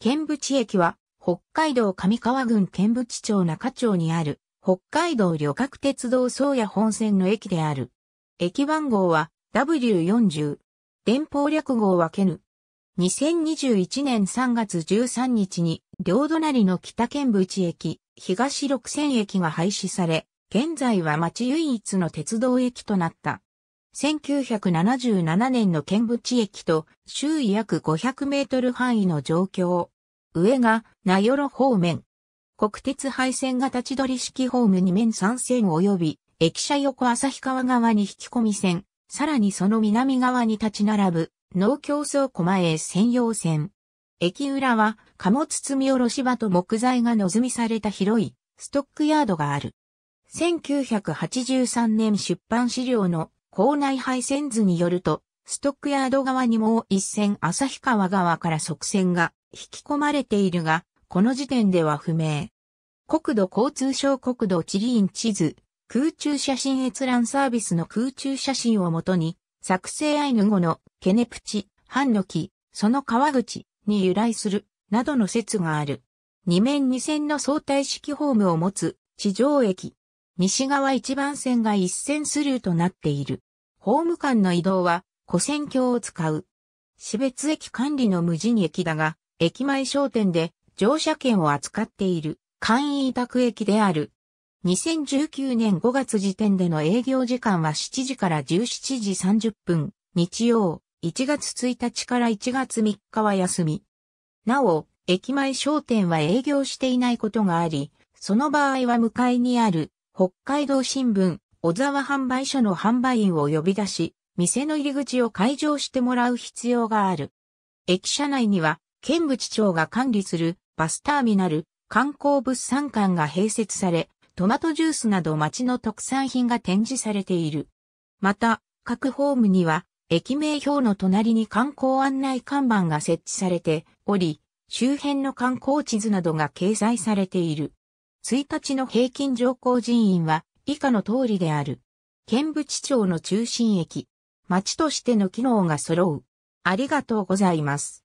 剣淵駅は、北海道上川郡剣淵町中町にある、北海道旅客鉄道宗谷本線の駅である。駅番号は W40。電報略号はケヌ。2021年3月13日に、両隣の北剣淵駅、東六線駅が廃止され、現在は町唯一の鉄道駅となった。1977年の剣淵駅と周囲約500メートル範囲の状況。上が、名寄方面。国鉄配線が立ち取り式ホーム2面3線及び、駅舎横旭川側に引き込み線、さらにその南側に立ち並ぶ、農協倉庫前専用線。駅裏は、貨物積み下ろし場と木材が望みされた広い、ストックヤードがある。1983年出版資料の校内配線図によると、ストックヤード側にもう一線旭川側から側線が引き込まれているが、この時点では不明。国土交通省国土地理院地図、空中写真閲覧サービスの空中写真をもとに、作成アイヌ語のケネプチ、ハンノキ、その川口に由来する、などの説がある。二面二線の相対式ホームを持つ地上駅。西側一番線が一線スルーとなっている。ホーム間の移動は、古戦橋を使う。私別駅管理の無人駅だが、駅前商店で乗車券を扱っている簡易委託駅である。2019年5月時点での営業時間は7時から17時30分、日曜、1月1日から1月3日は休み。なお、駅前商店は営業していないことがあり、その場合は向かいにある北海道新聞小沢販売所の販売員を呼び出し、店の入り口を開場してもらう必要がある。駅舎内には、県部地長が管理するバスターミナル、観光物産館が併設され、トマトジュースなど町の特産品が展示されている。また、各ホームには、駅名表の隣に観光案内看板が設置されており、周辺の観光地図などが掲載されている。1日の平均乗降人員は以下の通りである。県部地町の中心駅、町としての機能が揃う。ありがとうございます。